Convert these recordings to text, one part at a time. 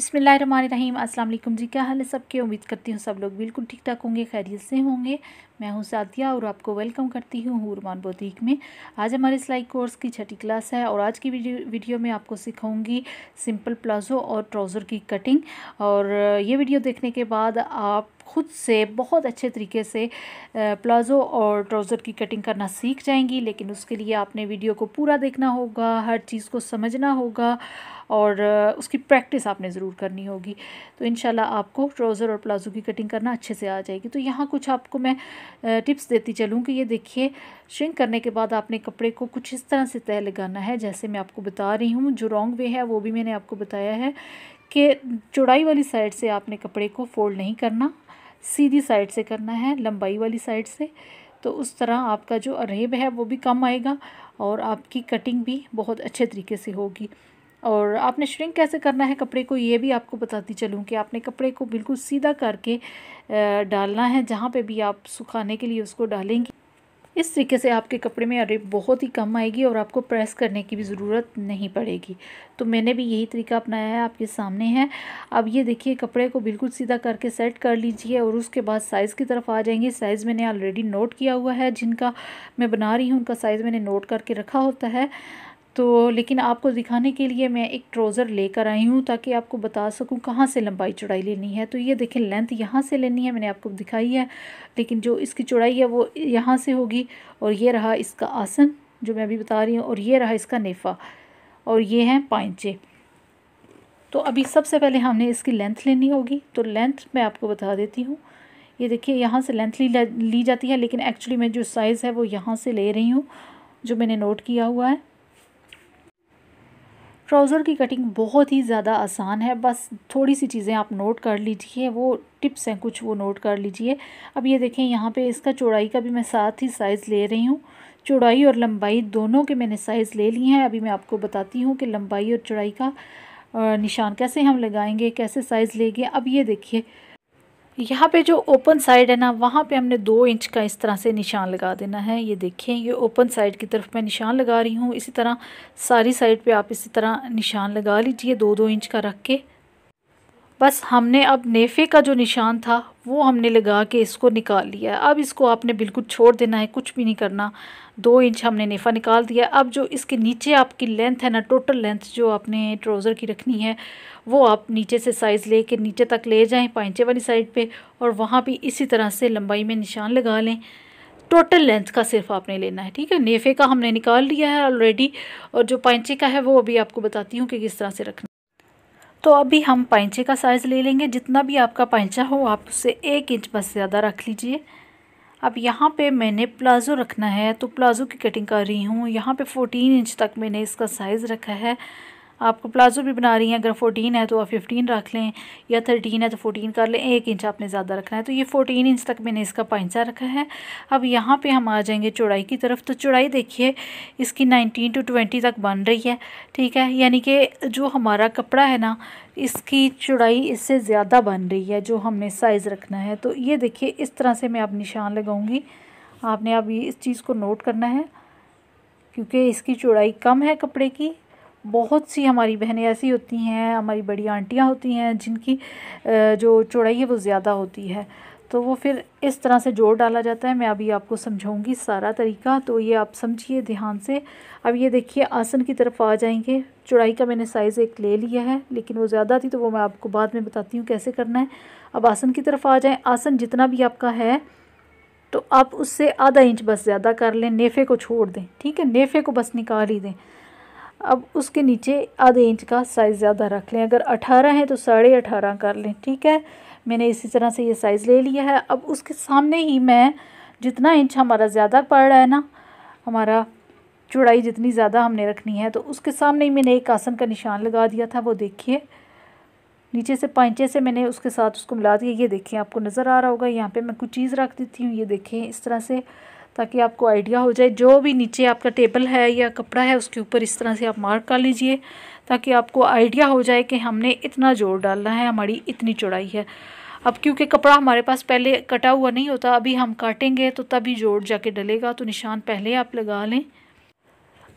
बसमीम अल्लाम जी क्या हाल है सबके उम्मीद करती हूँ सब लोग बिल्कुल ठीक ठाक होंगे खैरियत से होंगे मैं हूँ सादिया और आपको वेलकम करती हूँ हुरमान बोतीक में आज हमारे सिलाई कोर्स की छठी क्लास है और आज की वीडियो वीडियो में आपको सिखाऊंगी सिंपल प्लाजो और ट्राउज़र की कटिंग और ये वीडियो देखने के बाद आप खुद से बहुत अच्छे तरीके से प्लाज़ो और ट्राउज़र की कटिंग करना सीख जाएंगी लेकिन उसके लिए आपने वीडियो को पूरा देखना होगा हर चीज़ को समझना होगा और उसकी प्रैक्टिस आपने ज़रूर करनी होगी तो इन आपको ट्राउज़र और प्लाज़ो की कटिंग करना अच्छे से आ जाएगी तो यहाँ कुछ आपको मैं टिप्स देती चलूँ कि ये देखिए श्रिंक करने के बाद आपने कपड़े को कुछ इस तरह से तय लगाना है जैसे मैं आपको बता रही हूँ जो रॉन्ग वे है वो भी मैंने आपको बताया है कि चौड़ाई वाली साइड से आपने कपड़े को फोल्ड नहीं करना सीधी साइड से करना है लंबाई वाली साइड से तो उस तरह आपका जो अरेब है वो भी कम आएगा और आपकी कटिंग भी बहुत अच्छे तरीके से होगी और आपने श्रिंक कैसे करना है कपड़े को ये भी आपको बताती चलूँ कि आपने कपड़े को बिल्कुल सीधा करके डालना है जहाँ पे भी आप सुखाने के लिए उसको डालेंगी इस तरीके से आपके कपड़े में अरेप बहुत ही कम आएगी और आपको प्रेस करने की भी ज़रूरत नहीं पड़ेगी तो मैंने भी यही तरीका अपनाया है आपके सामने है अब ये देखिए कपड़े को बिल्कुल सीधा करके सेट कर लीजिए और उसके बाद साइज़ की तरफ आ जाएंगे साइज़ मैंने ऑलरेडी नोट किया हुआ है जिनका मैं बना रही हूँ उनका साइज़ मैंने नोट करके रखा होता है तो लेकिन आपको दिखाने के लिए मैं एक ट्रोज़र लेकर आई हूँ ताकि आपको बता सकूँ कहाँ से लंबाई चौड़ाई लेनी है तो ये देखें लेंथ यहाँ से लेनी है मैंने आपको दिखाई है लेकिन जो इसकी चौड़ाई है वो यहाँ से होगी और ये रहा इसका आसन जो मैं अभी बता रही हूँ और ये रहा इसका नेफ़ा और ये हैं पाइचे तो अभी सबसे पहले हमने इसकी लेंथ लेनी होगी तो लेंथ मैं आपको बता देती हूँ ये देखिए यहाँ से लेंथ ली ली जाती है लेकिन एक्चुअली मैं जो साइज़ है वो यहाँ से ले रही हूँ जो मैंने नोट किया हुआ है ट्राउज़र की कटिंग बहुत ही ज़्यादा आसान है बस थोड़ी सी चीज़ें आप नोट कर लीजिए वो टिप्स हैं कुछ वो नोट कर लीजिए अब ये देखें यहाँ पे इसका चौड़ाई का भी मैं साथ ही साइज़ ले रही हूँ चौड़ाई और लंबाई दोनों के मैंने साइज़ ले लिए हैं अभी मैं आपको बताती हूँ कि लंबाई और चौड़ाई का निशान कैसे हम लगाएंगे कैसे साइज़ लेंगे अब ये देखिए यहाँ पे जो ओपन साइड है ना वहाँ पे हमने दो इंच का इस तरह से निशान लगा देना है ये देखें ये ओपन साइड की तरफ मैं निशान लगा रही हूँ इसी तरह सारी साइड पे आप इसी तरह निशान लगा लीजिए दो दो इंच का रख के बस हमने अब नेफ़े का जो निशान था वो हमने लगा के इसको निकाल लिया अब इसको आपने बिल्कुल छोड़ देना है कुछ भी नहीं करना दो इंच हमने नेफ़ा निकाल दिया अब जो इसके नीचे आपकी लेंथ है ना टोटल लेंथ जो आपने ट्राउज़र की रखनी है वो आप नीचे से साइज़ ले कर नीचे तक ले जाएँ पाइचे वाली साइड पर और वहाँ भी इसी तरह से लंबाई में निशान लगा लें टोटल लेंथ का सिर्फ आपने लेना है ठीक है नेफ़े का हमने निकाल लिया है ऑलरेडी और जो पाइचे का है वो अभी आपको बताती हूँ कि किस तरह से रखना तो अभी हम पैंचे का साइज़ ले लेंगे जितना भी आपका पैंचा हो आप उससे एक इंच बस ज़्यादा रख लीजिए अब यहाँ पे मैंने प्लाज़ो रखना है तो प्लाज़ो की कटिंग कर रही हूँ यहाँ पे 14 इंच तक मैंने इसका साइज़ रखा है आपको प्लाजो भी बना रही हैं अगर फोटीन है तो आप फिफ्टीन रख लें या थर्टीन है तो फोटीन कर लें एक इंच आपने ज़्यादा रखना है तो ये फोटीन इंच तक मैंने इसका पाइंसा रखा है अब यहाँ पर हम आ जाएंगे चौड़ाई की तरफ तो चौड़ाई देखिए इसकी नाइनटीन टू ट्वेंटी तक बन रही है ठीक है यानी कि जो हमारा कपड़ा है ना इसकी चौड़ाई इससे ज़्यादा बन रही है जो हमने साइज़ रखना है तो ये देखिए इस तरह से मैं आप निशान लगाऊंगी आपने अब इस चीज़ को नोट करना है क्योंकि इसकी चौड़ाई कम है कपड़े की बहुत सी हमारी बहनें ऐसी होती हैं हमारी बड़ी आंटियाँ होती हैं जिनकी जो चौड़ाई है वो ज़्यादा होती है तो वो फिर इस तरह से जोड़ डाला जाता है मैं अभी आपको समझाऊंगी सारा तरीका तो ये आप समझिए ध्यान से अब ये देखिए आसन की तरफ आ जाएंगे चौड़ाई का मैंने साइज़ एक ले लिया है लेकिन वो ज़्यादा थी तो वो मैं आपको बाद में बताती हूँ कैसे करना है अब आसन की तरफ आ जाए आसन जितना भी आपका है तो आप उससे आधा इंच बस ज़्यादा कर लें नेफ़े को छोड़ दें ठीक है नेफ़े को बस निकाल ही दें अब उसके नीचे आधे इंच का साइज़ ज़्यादा रख लें अगर अठारह है तो साढ़े अठारह कर लें ठीक है मैंने इसी तरह से ये साइज़ ले लिया है अब उसके सामने ही मैं जितना इंच हमारा ज़्यादा पड़ रहा है ना हमारा चौड़ाई जितनी ज़्यादा हमने रखनी है तो उसके सामने ही मैंने एक आसन का निशान लगा दिया था वो देखिए नीचे से पाइचे से मैंने उसके साथ उसको मिला दिया ये देखिए आपको नज़र आ रहा होगा यहाँ पर मैं कुछ चीज़ रख देती हूँ ये देखें इस तरह से ताकि आपको आइडिया हो जाए जो भी नीचे आपका टेबल है या कपड़ा है उसके ऊपर इस तरह से आप मार्क कर लीजिए ताकि आपको आइडिया हो जाए कि हमने इतना जोर डालना है हमारी इतनी चौड़ाई है अब क्योंकि कपड़ा हमारे पास पहले कटा हुआ नहीं होता अभी हम काटेंगे तो तभी जोड़ जाके डलेगा तो निशान पहले आप लगा लें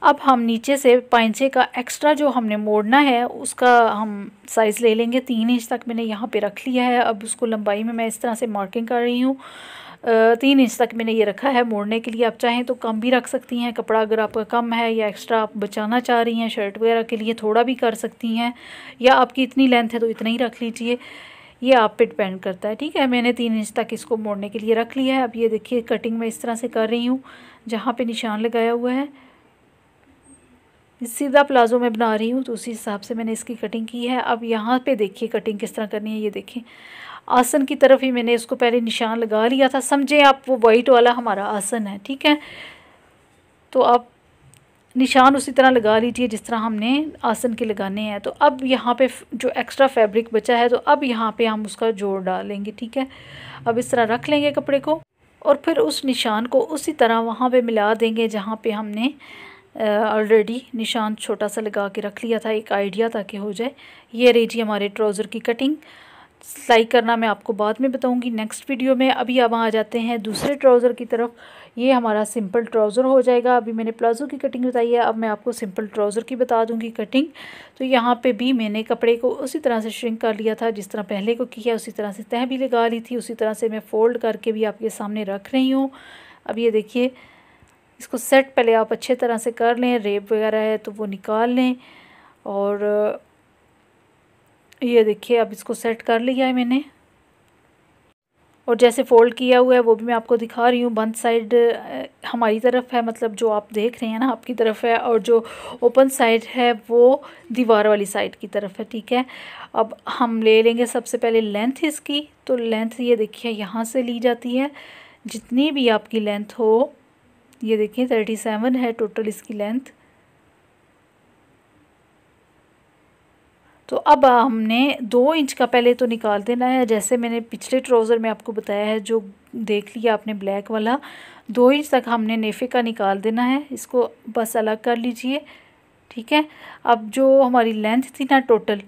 अब हम नीचे से पाइंचे का एक्स्ट्रा जो हमने मोड़ना है उसका हम साइज़ ले लेंगे तीन इंच तक मैंने यहाँ पे रख लिया है अब उसको लंबाई में मैं इस तरह से मार्किंग कर रही हूँ तीन इंच तक मैंने ये रखा है मोड़ने के लिए आप चाहें तो कम भी रख सकती हैं कपड़ा अगर आपका कम है या एक्स्ट्रा आप बचाना चाह रही हैं शर्ट वगैरह के लिए थोड़ा भी कर सकती हैं या आपकी इतनी लेंथ है तो इतना ही रख लीजिए ये आप पे डिपेंड करता है ठीक है मैंने तीन इंच तक इसको मोड़ने के लिए रख लिया है अब ये देखिए कटिंग मैं इस तरह से कर रही हूँ जहाँ पर निशान लगाया हुआ है सीधा प्लाजो में बना रही हूँ तो उसी हिसाब से मैंने इसकी कटिंग की है अब यहाँ पे देखिए कटिंग किस तरह करनी है ये देखिए आसन की तरफ ही मैंने इसको पहले निशान लगा लिया था समझे आप वो वाइट वाला हमारा आसन है ठीक है तो आप निशान उसी तरह लगा लीजिए जिस तरह हमने आसन के लगाने हैं तो अब यहाँ पे जो एक्स्ट्रा फैब्रिक बचा है तो अब यहाँ पे हम उसका जोड़ डालेंगे ठीक है अब इस तरह रख लेंगे कपड़े को और फिर उस निशान को उसी तरह वहाँ पे मिला देंगे जहाँ पे हमने ऑलरेडी निशान छोटा सा लगा के रख लिया था एक आइडिया था कि हो जाए ये रही हमारे ट्राउज़र की कटिंग सिलाई करना मैं आपको बाद में बताऊंगी नेक्स्ट वीडियो में अभी अब आ जाते हैं दूसरे ट्राउज़र की तरफ ये हमारा सिंपल ट्राउज़र हो जाएगा अभी मैंने प्लाजो की कटिंग बताई है अब मैं आपको सिंपल ट्राउज़र की बता दूंगी कटिंग तो यहाँ पे भी मैंने कपड़े को उसी तरह से श्रिंक कर लिया था जिस तरह पहले को किया उसी तरह से तह भी लगा ली थी उसी तरह से मैं फ़ोल्ड करके भी आपके सामने रख रही हूँ अब ये देखिए इसको सेट पहले आप अच्छे तरह से कर लें रेप वगैरह है तो वो निकाल लें और ये देखिए अब इसको सेट कर लिया है मैंने और जैसे फ़ोल्ड किया हुआ है वो भी मैं आपको दिखा रही हूँ बंद साइड हमारी तरफ है मतलब जो आप देख रहे हैं ना आपकी तरफ है और जो ओपन साइड है वो दीवार वाली साइड की तरफ है ठीक है अब हम ले लेंगे सबसे पहले लेंथ इसकी तो लेंथ ये देखिए यहाँ से ली जाती है जितनी भी आपकी लेंथ हो ये देखिए थर्टी सेवन है टोटल इसकी लेंथ तो अब हमने दो इंच का पहले तो निकाल देना है जैसे मैंने पिछले ट्राउज़र में आपको बताया है जो देख लिया आपने ब्लैक वाला दो इंच तक हमने नेफे का निकाल देना है इसको बस अलग कर लीजिए ठीक है अब जो हमारी लेंथ थी ना टोटल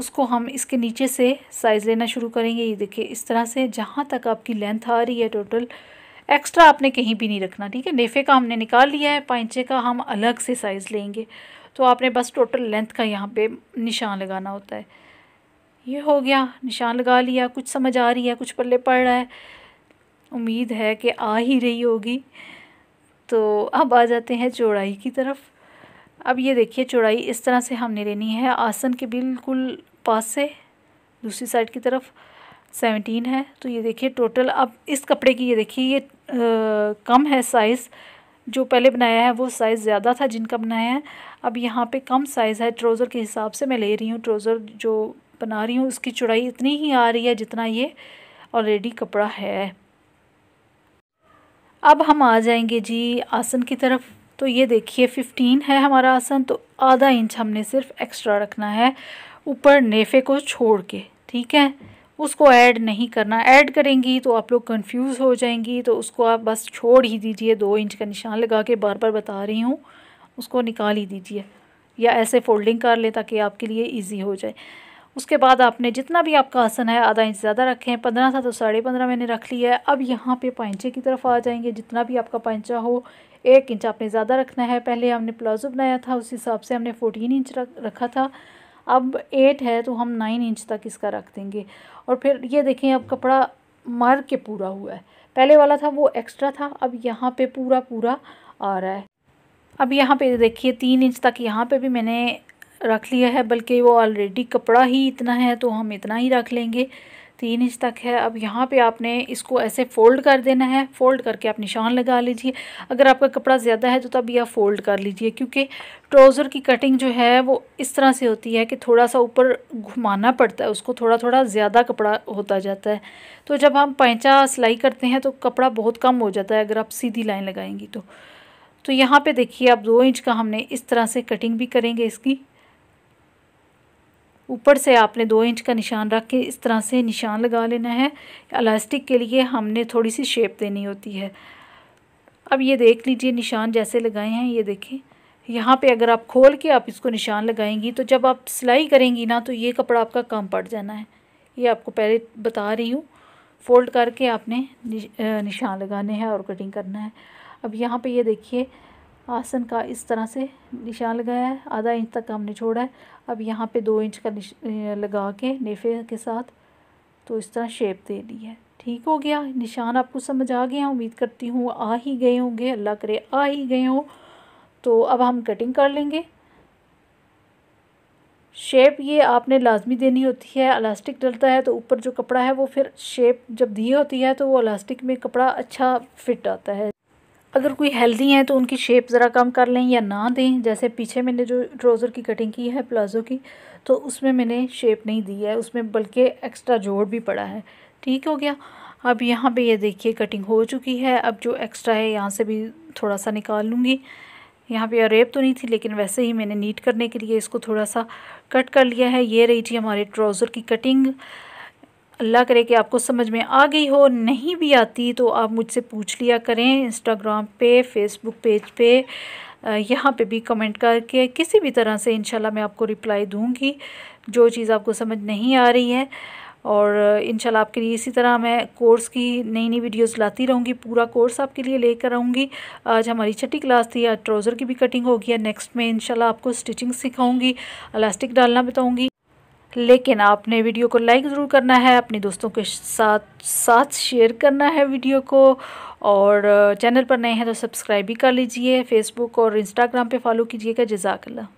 उसको हम इसके नीचे से साइज़ लेना शुरू करेंगे ये देखिए इस तरह से जहाँ तक आपकी लेंथ आ रही है टोटल एक्स्ट्रा आपने कहीं भी नहीं रखना ठीक है नेफे का हमने निकाल लिया है पाइचे का हम अलग से साइज़ लेंगे तो आपने बस टोटल लेंथ का यहाँ पे निशान लगाना होता है ये हो गया निशान लगा लिया कुछ समझ आ रही है कुछ पल्ले पड़ रहा है उम्मीद है कि आ ही रही होगी तो अब आ जाते हैं चौड़ाई की तरफ अब ये देखिए चौड़ाई इस तरह से हमने लेनी है आसन के बिल्कुल पास से दूसरी साइड की तरफ सेवनटीन है तो ये देखिए टोटल अब इस कपड़े की ये देखिए ये आ, कम है साइज़ जो पहले बनाया है वो साइज़ ज़्यादा था जिनका बनाया है अब यहाँ पे कम साइज़ है ट्रोज़र के हिसाब से मैं ले रही हूँ ट्रोज़र जो बना रही हूँ उसकी चौड़ाई इतनी ही आ रही है जितना ये ऑलरेडी कपड़ा है अब हम आ जाएंगे जी आसन की तरफ तो ये देखिए फिफ्टीन है हमारा आसन तो आधा इंच हमने सिर्फ एक्स्ट्रा रखना है ऊपर नेफे को छोड़ के ठीक है उसको ऐड नहीं करना ऐड करेंगी तो आप लोग कंफ्यूज हो जाएंगी तो उसको आप बस छोड़ ही दीजिए दो इंच का निशान लगा के बार बार बता रही हूँ उसको निकाल ही दीजिए या ऐसे फोल्डिंग कर ले ताकि आपके लिए ईजी हो जाए उसके बाद आपने जितना भी आपका आसन है आधा इंच ज़्यादा रखें पंद्रह था तो साढ़े पंद्रह मैंने रख लिया है अब यहाँ पे पैंचे की तरफ आ जाएंगे जितना भी आपका पैंचा हो एक इंच आपने ज़्यादा रखना है पहले हमने प्लाजो बनाया था उस हिसाब से हमने फोर्टीन इंच रखा था अब एट है तो हम नाइन इंच तक इसका रख देंगे और फिर ये देखें अब कपड़ा मर के पूरा हुआ है पहले वाला था वो एक्स्ट्रा था अब यहाँ पे पूरा पूरा आ रहा है अब यहाँ पे देखिए तीन इंच तक यहाँ पे भी मैंने रख लिया है बल्कि वो ऑलरेडी कपड़ा ही इतना है तो हम इतना ही रख लेंगे तीन इंच तक है अब यहाँ पे आपने इसको ऐसे फ़ोल्ड कर देना है फ़ोल्ड करके आप निशान लगा लीजिए अगर आपका कपड़ा ज़्यादा है तो तब आप फ़ोल्ड कर लीजिए क्योंकि ट्राउज़र की कटिंग जो है वो इस तरह से होती है कि थोड़ा सा ऊपर घुमाना पड़ता है उसको थोड़ा थोड़ा ज़्यादा कपड़ा होता जाता है तो जब हम पैंचा सिलाई करते हैं तो कपड़ा बहुत कम हो जाता है अगर आप सीधी लाइन लगाएंगी तो तो यहाँ पे देखिए आप दो इंच का हमने इस तरह से कटिंग भी करेंगे इसकी ऊपर से आपने दो इंच का निशान रख के इस तरह से निशान लगा लेना है अलास्टिक के लिए हमने थोड़ी सी शेप देनी होती है अब ये देख लीजिए निशान जैसे लगाए हैं ये देखें यहाँ पे अगर आप खोल के आप इसको निशान लगाएंगी तो जब आप सिलाई करेंगी ना तो ये कपड़ा आपका कम पड़ जाना है ये आपको पहले बता रही हूँ फोल्ड करके आपने निशान लगाने हैं और कटिंग करना है अब यहाँ पे ये देखिए आसन का इस तरह से निशान लगाया है आधा इंच तक हमने छोड़ा है अब यहाँ पे दो इंच का लगा के नेफे के साथ तो इस तरह शेप दे दी है ठीक हो गया निशान आपको समझ आ गया उम्मीद करती हूँ आ ही गए होंगे अल्लाह करे आ ही गए हों तो अब हम कटिंग कर लेंगे शेप ये आपने लाजमी देनी होती है अलास्टिक डलता है तो ऊपर जो कपड़ा है वो फिर शेप जब दी होती है तो वो अलास्टिक में कपड़ा अच्छा फिट आता है अगर कोई हेल्दी हैं तो उनकी शेप ज़रा कम कर लें या ना दें जैसे पीछे मैंने जो ट्राउज़र की कटिंग की है प्लाज़ो की तो उसमें मैंने शेप नहीं दी है उसमें बल्कि एक्स्ट्रा जोड़ भी पड़ा है ठीक हो गया अब यहाँ पे ये देखिए कटिंग हो चुकी है अब जो एक्स्ट्रा है यहाँ से भी थोड़ा सा निकाल लूँगी यहाँ पे रेप तो नहीं थी लेकिन वैसे ही मैंने नीट करने के लिए इसको थोड़ा सा कट कर लिया है ये रही थी हमारे ट्राउज़र की कटिंग अल्लाह करे कि आपको समझ में आ गई हो नहीं भी आती तो आप मुझसे पूछ लिया करें इंस्टाग्राम पे फेसबुक पेज पे यहाँ पे भी कमेंट करके किसी भी तरह से इंशाल्लाह मैं आपको रिप्लाई दूँगी जो चीज़ आपको समझ नहीं आ रही है और इंशाल्लाह आपके लिए इसी तरह मैं कोर्स की नई नई वीडियोस लाती रहूँगी पूरा कोर्स आपके लिए लेकर आऊँगी आज हमारी छठी क्लास थी आज ट्राउज़र की भी कटिंग होगी नेक्स्ट में इंशाल्लाह आपको स्टिचिंग सिखाऊँगी अलास्टिक डालना बताऊँगी लेकिन आपने वीडियो को लाइक ज़रूर करना है अपने दोस्तों के साथ साथ शेयर करना है वीडियो को और चैनल uh, पर नए हैं तो सब्सक्राइब भी कर लीजिए फेसबुक और इंस्टाग्राम पे फॉलो कीजिएगा जजाकल्ला